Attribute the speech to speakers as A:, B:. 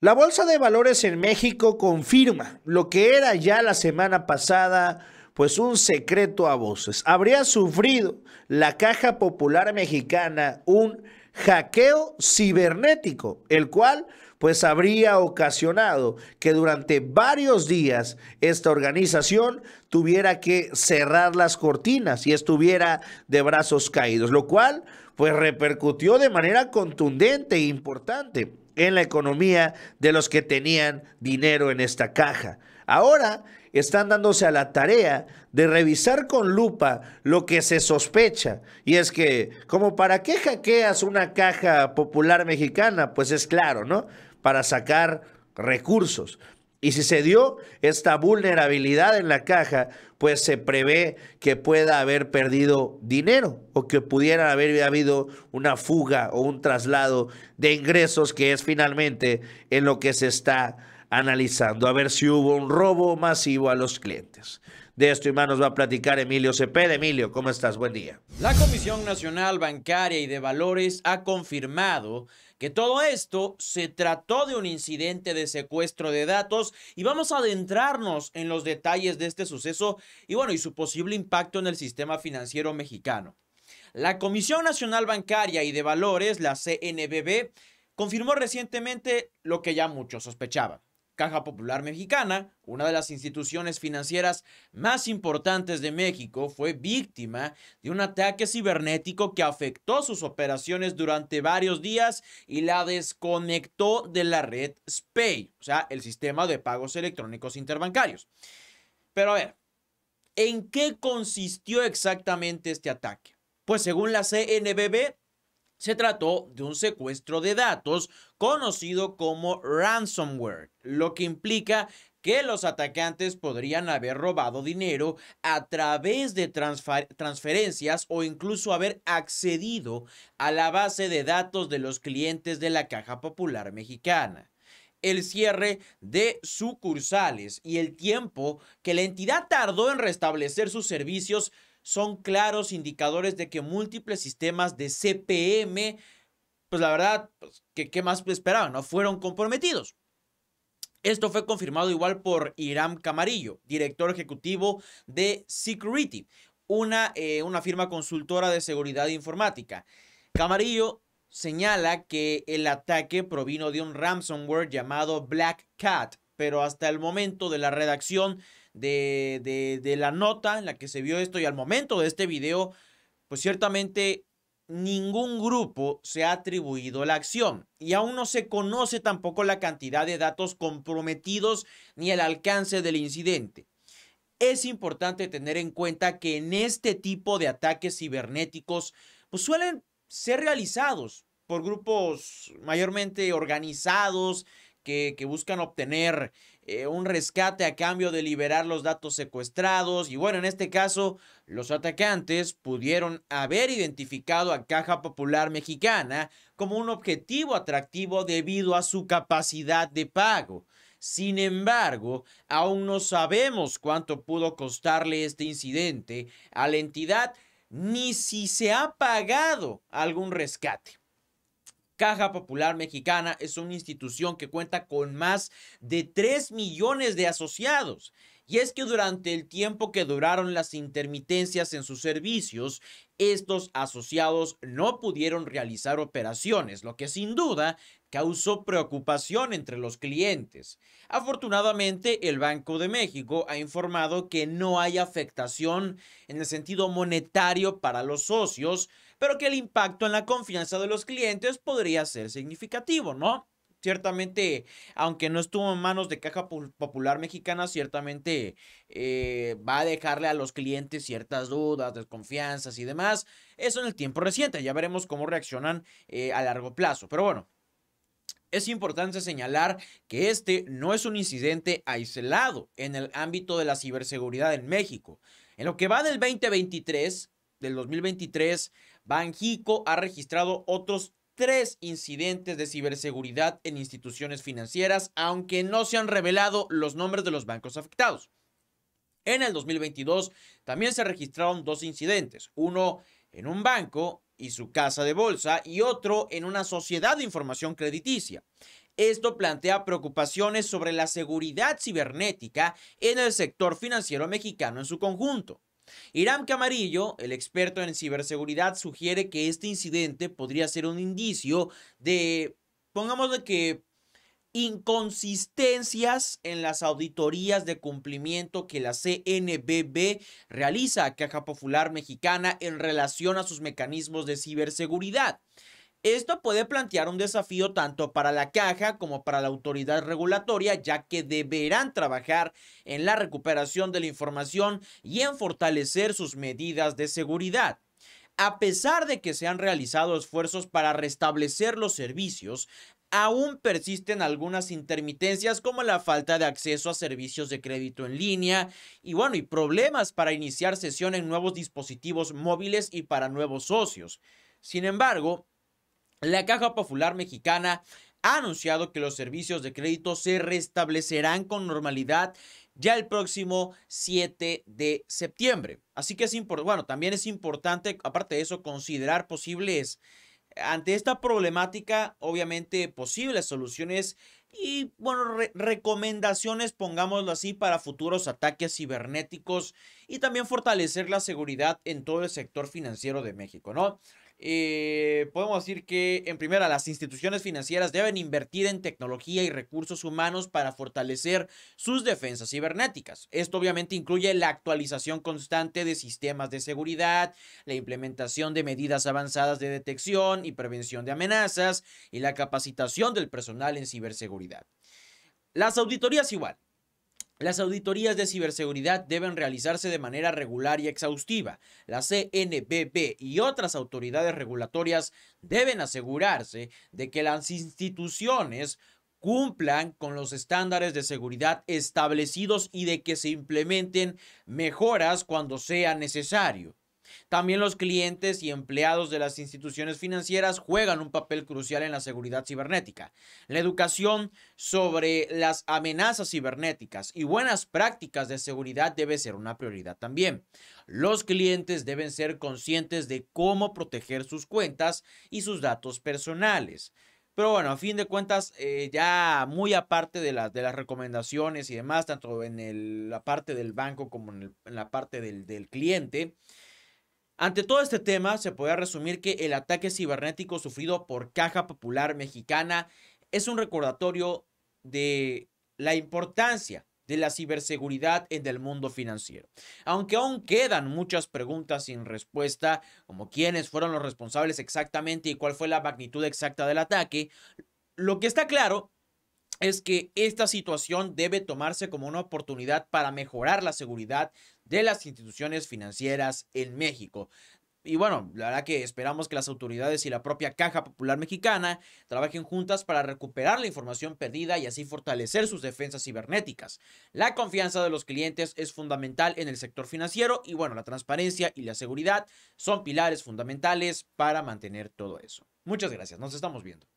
A: La Bolsa de Valores en México confirma lo que era ya la semana pasada, pues un secreto a voces. Habría sufrido la Caja Popular Mexicana un hackeo cibernético, el cual pues habría ocasionado que durante varios días esta organización tuviera que cerrar las cortinas y estuviera de brazos caídos, lo cual pues repercutió de manera contundente e importante en la economía de los que tenían dinero en esta caja. Ahora están dándose a la tarea de revisar con lupa lo que se sospecha. Y es que, como para qué hackeas una caja popular mexicana, pues es claro, ¿no? Para sacar recursos. Y si se dio esta vulnerabilidad en la caja, pues se prevé que pueda haber perdido dinero o que pudiera haber habido una fuga o un traslado de ingresos, que es finalmente en lo que se está analizando, a ver si hubo un robo masivo a los clientes. De esto y más nos va a platicar Emilio Cepeda. Emilio, ¿cómo estás? Buen día.
B: La Comisión Nacional Bancaria y de Valores ha confirmado que todo esto se trató de un incidente de secuestro de datos y vamos a adentrarnos en los detalles de este suceso y bueno, y su posible impacto en el sistema financiero mexicano. La Comisión Nacional Bancaria y de Valores, la CNBB, confirmó recientemente lo que ya muchos sospechaban. Caja Popular Mexicana, una de las instituciones financieras más importantes de México, fue víctima de un ataque cibernético que afectó sus operaciones durante varios días y la desconectó de la red SPAY, o sea, el sistema de pagos electrónicos interbancarios. Pero a ver, ¿en qué consistió exactamente este ataque? Pues según la CNBB, se trató de un secuestro de datos conocido como ransomware, lo que implica que los atacantes podrían haber robado dinero a través de transferencias o incluso haber accedido a la base de datos de los clientes de la Caja Popular Mexicana el cierre de sucursales y el tiempo que la entidad tardó en restablecer sus servicios son claros indicadores de que múltiples sistemas de CPM, pues la verdad, pues, qué más esperaban, ¿no? Fueron comprometidos. Esto fue confirmado igual por Iram Camarillo, director ejecutivo de Security, una, eh, una firma consultora de seguridad informática. Camarillo señala que el ataque provino de un ransomware llamado Black Cat, pero hasta el momento de la redacción de, la nota en la que se vio esto y al momento de este video, pues ciertamente ningún grupo se ha atribuido la acción y aún no se conoce tampoco la cantidad de datos comprometidos ni el alcance del incidente. Es importante tener en cuenta que en este tipo de ataques cibernéticos pues suelen ser realizados por grupos mayormente organizados que, buscan obtener eh, un rescate a cambio de liberar los datos secuestrados. Y bueno, en este caso, los atacantes pudieron haber identificado a Caja Popular Mexicana como un objetivo atractivo debido a su capacidad de pago. Sin embargo, aún no sabemos cuánto pudo costarle este incidente a la entidad ni si se ha pagado algún rescate. Caja Popular Mexicana es una institución que cuenta con más de 3 millones de asociados. Y es que durante el tiempo que duraron las intermitencias en sus servicios, estos asociados no pudieron realizar operaciones, lo que sin duda causó preocupación entre los clientes. Afortunadamente, el Banco de México ha informado que no hay afectación en el sentido monetario para los socios, pero que el impacto en la confianza de los clientes podría ser significativo, ¿no? Ciertamente, aunque no estuvo en manos de Caja Popular Mexicana, ciertamente eh, va a dejarle a los clientes ciertas dudas, desconfianzas y demás. Eso en el tiempo reciente, ya veremos cómo reaccionan eh, a largo plazo. Pero bueno, es importante señalar que este no es un incidente aislado en el ámbito de la ciberseguridad en México. En lo que va del 2023, del 2023 Banjico ha registrado otros tres incidentes de ciberseguridad en instituciones financieras, aunque no se han revelado los nombres de los bancos afectados. En el 2022 también se registraron dos incidentes, uno en un banco y su casa de bolsa y otro en una sociedad de información crediticia. Esto plantea preocupaciones sobre la seguridad cibernética en el sector financiero mexicano en su conjunto. Iram Camarillo, el experto en ciberseguridad, sugiere que este incidente podría ser un indicio de, pongamos de que inconsistencias en las auditorías de cumplimiento que la CNBB realiza a Caja Popular Mexicana en relación a sus mecanismos de ciberseguridad. Esto puede plantear un desafío tanto para la caja como para la autoridad regulatoria, ya que deberán trabajar en la recuperación de la información y en fortalecer sus medidas de seguridad. A pesar de que se han realizado esfuerzos para restablecer los servicios, aún persisten algunas intermitencias como la falta de acceso a servicios de crédito en línea y bueno, y problemas para iniciar sesión en nuevos dispositivos móviles y para nuevos socios. Sin embargo, la Caja Popular Mexicana ha anunciado que los servicios de crédito se restablecerán con normalidad ya el próximo 7 de septiembre. Así que es importante, bueno, también es importante, aparte de eso, considerar posibles, ante esta problemática, obviamente, posibles soluciones y, bueno, recomendaciones, pongámoslo así, para futuros ataques cibernéticos y también fortalecer la seguridad en todo el sector financiero de México, ¿no? Eh, podemos decir que, en primera, las instituciones financieras deben invertir en tecnología y recursos humanos para fortalecer sus defensas cibernéticas. Esto obviamente incluye la actualización constante de sistemas de seguridad, la implementación de medidas avanzadas de detección y prevención de amenazas y la capacitación del personal en ciberseguridad. Las auditorías igual las auditorías de ciberseguridad deben realizarse de manera regular y exhaustiva. La CNPP y otras autoridades regulatorias deben asegurarse de que las instituciones cumplan con los estándares de seguridad establecidos y de que se implementen mejoras cuando sea necesario. También los clientes y empleados de las instituciones financieras juegan un papel crucial en la seguridad cibernética. La educación sobre las amenazas cibernéticas y buenas prácticas de seguridad debe ser una prioridad también. Los clientes deben ser conscientes de cómo proteger sus cuentas y sus datos personales. Pero bueno, a fin de cuentas, eh, ya muy aparte de, las recomendaciones y demás, tanto en la parte del banco como en, la parte del cliente, ante todo este tema, se puede resumir que el ataque cibernético sufrido por Caja Popular Mexicana es un recordatorio de la importancia de la ciberseguridad en el mundo financiero. Aunque aún quedan muchas preguntas sin respuesta, como quiénes fueron los responsables exactamente y cuál fue la magnitud exacta del ataque, lo que está claro es que esta situación debe tomarse como una oportunidad para mejorar la seguridad de las instituciones financieras en México. Y bueno, la verdad que esperamos que las autoridades y la propia Caja Popular Mexicana trabajen juntas para recuperar la información perdida y así fortalecer sus defensas cibernéticas. La confianza de los clientes es fundamental en el sector financiero y bueno, la transparencia y la seguridad son pilares fundamentales para mantener todo eso. Muchas gracias, nos estamos viendo.